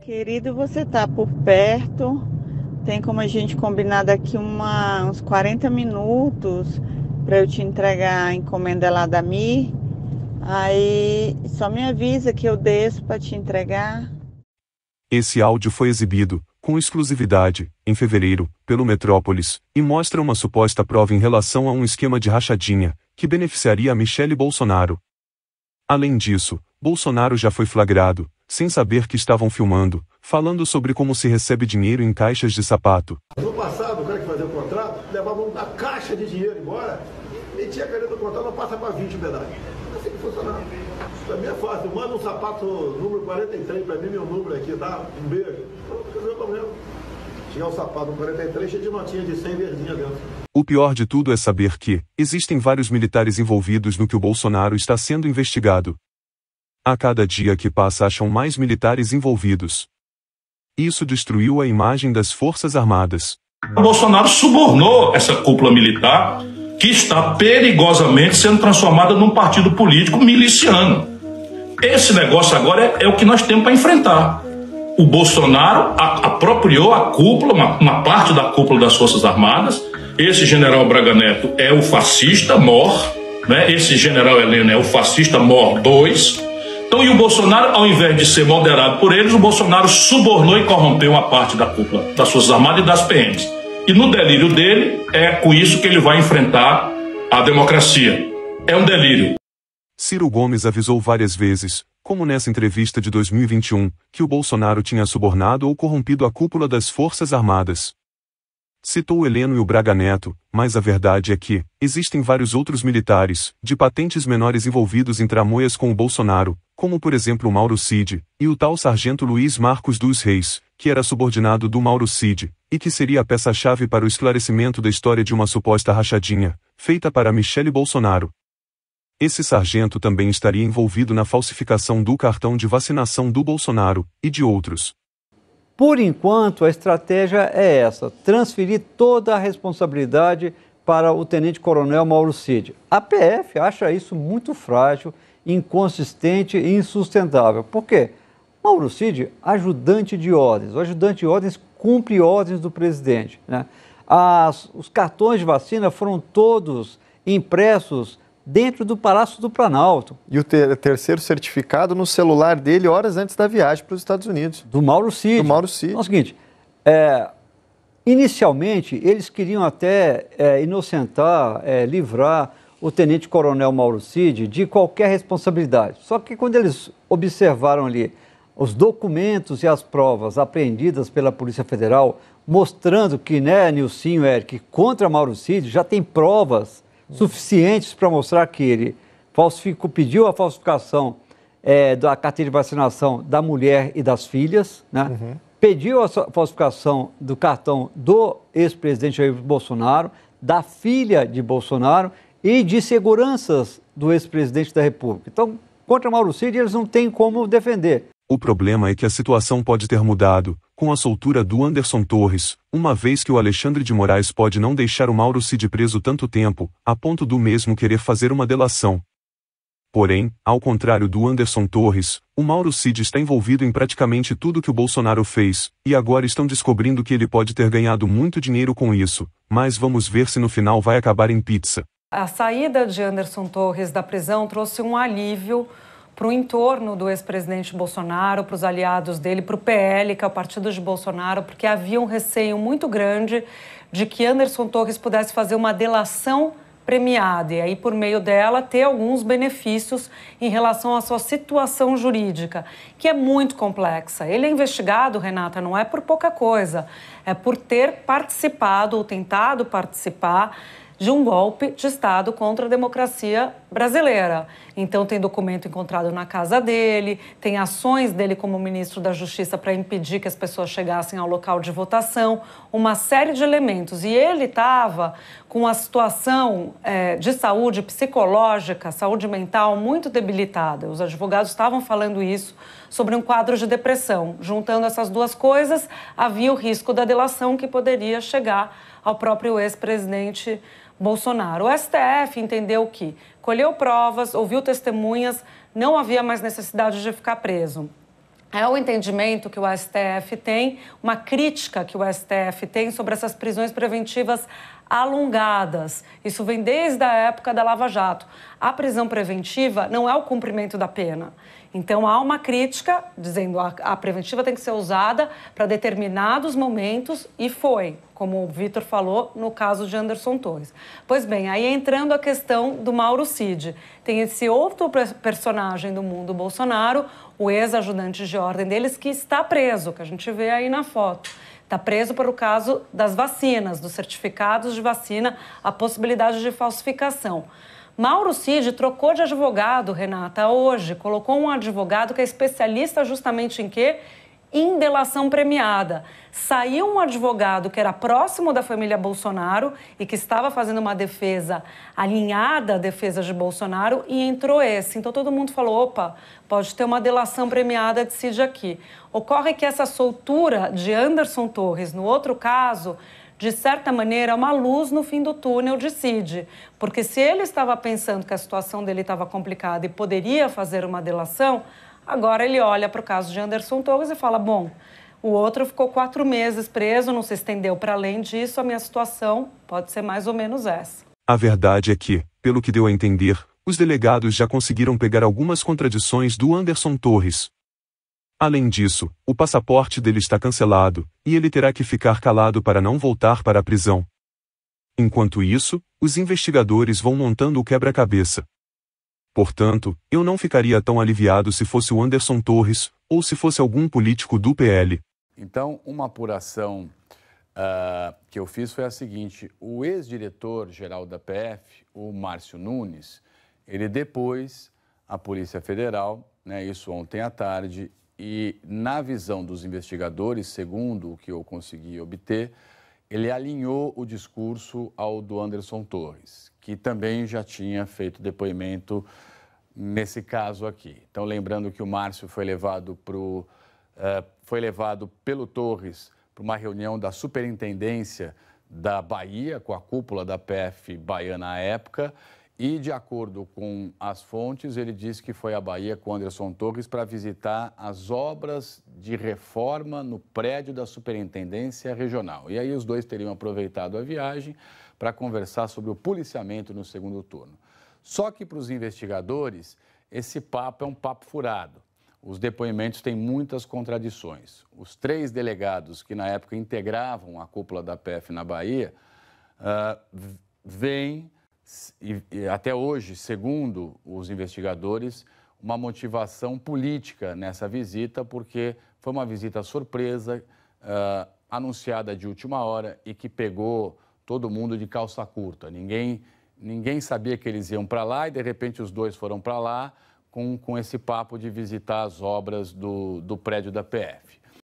Querido, você tá por perto? Tem como a gente combinar daqui uma, uns 40 minutos para eu te entregar a encomenda lá da Mi? Aí só me avisa que eu desço para te entregar. Esse áudio foi exibido, com exclusividade, em fevereiro, pelo Metrópolis, e mostra uma suposta prova em relação a um esquema de rachadinha, que beneficiaria Michele Bolsonaro. Além disso, Bolsonaro já foi flagrado, sem saber que estavam filmando, falando sobre como se recebe dinheiro em caixas de sapato. No passado, o cara que fazia o contrato levava uma caixa de dinheiro embora e metia a caneta do contrato, não passa para 20 pedaços. Assim que funcionava. Pra mim é fácil, manda um sapato número 43 para mim, meu número aqui, dá Um beijo. Não tem Tinha o sapato 43 cheio de notinha de 100 verdinha dentro. O pior de tudo é saber que existem vários militares envolvidos no que o Bolsonaro está sendo investigado. A cada dia que passa acham mais militares envolvidos. Isso destruiu a imagem das Forças Armadas. O Bolsonaro subornou essa cúpula militar que está perigosamente sendo transformada num partido político miliciano. Esse negócio agora é, é o que nós temos para enfrentar. O Bolsonaro a, apropriou a cúpula, uma, uma, parte da cúpula das Forças Armadas. Esse general Braga Neto é o fascista mor, né? esse general Helena é o fascista mor 2. Então, e o Bolsonaro, ao invés de ser moderado por eles, o Bolsonaro subornou e corrompeu uma parte da cúpula das Forças Armadas e das PMs. E no delírio dele, é com isso que ele vai enfrentar a democracia. É um delírio. Ciro Gomes avisou várias vezes, como nessa entrevista de 2021, que o Bolsonaro tinha subornado ou corrompido a cúpula das Forças Armadas. Citou Heleno e o Braga Neto, mas a verdade é que, existem vários outros militares, de patentes menores envolvidos em tramoias com o Bolsonaro, como por exemplo Mauro Cid, e o tal sargento Luiz Marcos dos Reis, que era subordinado do Mauro Cid, e que seria a peça-chave para o esclarecimento da história de uma suposta rachadinha, feita para Michele Bolsonaro. Esse sargento também estaria envolvido na falsificação do cartão de vacinação do Bolsonaro e de outros. Por enquanto, a estratégia é essa: transferir toda a responsabilidade para o tenente-coronel Mauro Cid. A PF acha isso muito frágil, inconsistente e insustentável. Por quê? Mauro Cid, ajudante de ordens. O ajudante de ordens cumpre ordens do presidente. Né? As, os cartões de vacina foram todos impressos dentro do Palácio do Planalto. E o ter terceiro certificado no celular dele horas antes da viagem para os Estados Unidos. Do Mauro Cid. Do Mauro Cid. Então, é o seguinte, é, Inicialmente, eles queriam até é, inocentar, é, livrar o tenente-coronel Mauro Cid de qualquer responsabilidade. Só que quando eles observaram ali os documentos e as provas apreendidas pela Polícia Federal, mostrando que, né, Nilcinho, Eric, contra Mauro Cid já tem provas suficientes para mostrar que ele falsificou, pediu a falsificação é, da carteira de vacinação da mulher e das filhas, né? Uhum pediu a falsificação do cartão do ex-presidente Jair Bolsonaro, da filha de Bolsonaro e de seguranças do ex-presidente da República. Então, contra Mauro Cid, eles não têm como defender. O problema é que a situação pode ter mudado, com a soltura do Anderson Torres, uma vez que o Alexandre de Moraes pode não deixar o Mauro Cid preso tanto tempo, a ponto do mesmo querer fazer uma delação, Porém, ao contrário do Anderson Torres, o Mauro Cid está envolvido em praticamente tudo que o Bolsonaro fez, e agora estão descobrindo que ele pode ter ganhado muito dinheiro com isso, mas vamos ver se no final vai acabar em pizza. A saída de Anderson Torres da prisão trouxe um alívio para o entorno do ex-presidente Bolsonaro, para os aliados dele, para o PL, que é o partido de Bolsonaro, porque havia um receio muito grande de que Anderson Torres pudesse fazer uma delação premiada e aí por meio dela ter alguns benefícios em relação à sua situação jurídica, que é muito complexa. Ele é investigado, Renata, não é por pouca coisa, é por ter participado ou tentado participar de um golpe de Estado contra a democracia brasileira. Então, tem documento encontrado na casa dele, tem ações dele como ministro da Justiça para impedir que as pessoas chegassem ao local de votação, uma série de elementos. E ele estava com a situação é, de saúde psicológica, saúde mental muito debilitada. Os advogados estavam falando isso sobre um quadro de depressão. Juntando essas duas coisas, havia o risco da delação que poderia chegar ao próprio ex-presidente Bolsonaro. O STF entendeu que colheu provas, ouviu testemunhas, não havia mais necessidade de ficar preso. É o entendimento que o STF tem, uma crítica que o STF tem sobre essas prisões preventivas alongadas. Isso vem desde a época da Lava Jato. A prisão preventiva não é o cumprimento da pena. Então há uma crítica dizendo a, a preventiva tem que ser usada para determinados momentos e foi, como o Vitor falou no caso de Anderson Torres. Pois bem, aí entrando a questão do Mauro Cid, tem esse outro personagem do mundo Bolsonaro, o ex-ajudante de ordem deles que está preso, que a gente vê aí na foto. Está preso o caso das vacinas, dos certificados de vacina, a possibilidade de falsificação. Mauro Cid trocou de advogado, Renata, hoje. Colocou um advogado que é especialista justamente em quê? em delação premiada. Saiu um advogado que era próximo da família Bolsonaro e que estava fazendo uma defesa alinhada à defesa de Bolsonaro e entrou esse. Então todo mundo falou: opa, pode ter uma delação premiada de Cid aqui. Ocorre que essa soltura de Anderson Torres, no outro caso, de certa maneira, é uma luz no fim do túnel de Cid. Porque se ele estava pensando que a situação dele estava complicada e poderia fazer uma delação, Agora ele olha para o caso de Anderson Torres e fala: bom, o outro ficou quatro meses preso, não se estendeu para além disso, a minha situação pode ser mais ou menos essa. A verdade é que, pelo que deu a entender, os delegados já conseguiram pegar algumas contradições do Anderson Torres. Além disso, o passaporte dele está cancelado, e ele terá que ficar calado para não voltar para a prisão. Enquanto isso, os investigadores vão montando o quebra-cabeça. Portanto, eu não ficaria tão aliviado se fosse o Anderson Torres ou se fosse algum político do PL. Então, uma apuração uh, que eu fiz foi a seguinte: o ex-diretor-geral da PF, o Márcio Nunes, ele depois a Polícia Federal, né, isso ontem à tarde, e na visão dos investigadores, segundo o que eu consegui obter, ele alinhou o discurso ao do Anderson Torres, que também já tinha feito depoimento nesse caso aqui. Então, lembrando que o Márcio foi levado, pro, uh, foi levado pelo Torres para uma reunião da superintendência da Bahia, com a cúpula da PF baiana à época, e, de acordo com as fontes, ele disse que foi à Bahia com Anderson Torres para visitar as obras de reforma no prédio da Superintendência Regional. E aí os dois teriam aproveitado a viagem para conversar sobre o policiamento no segundo turno. Só que para os investigadores, esse papo é um papo furado. Os depoimentos têm muitas contradições. Os três delegados que na época integravam a cúpula da PF na Bahia uh, e, até hoje, segundo os investigadores, uma motivação política nessa visita, porque foi uma visita surpresa, uh, anunciada de última hora e que pegou todo mundo de calça curta. Ninguém, ninguém sabia que eles iam para lá e, de repente, os dois foram para lá com, com esse papo de visitar as obras do, do prédio da PF.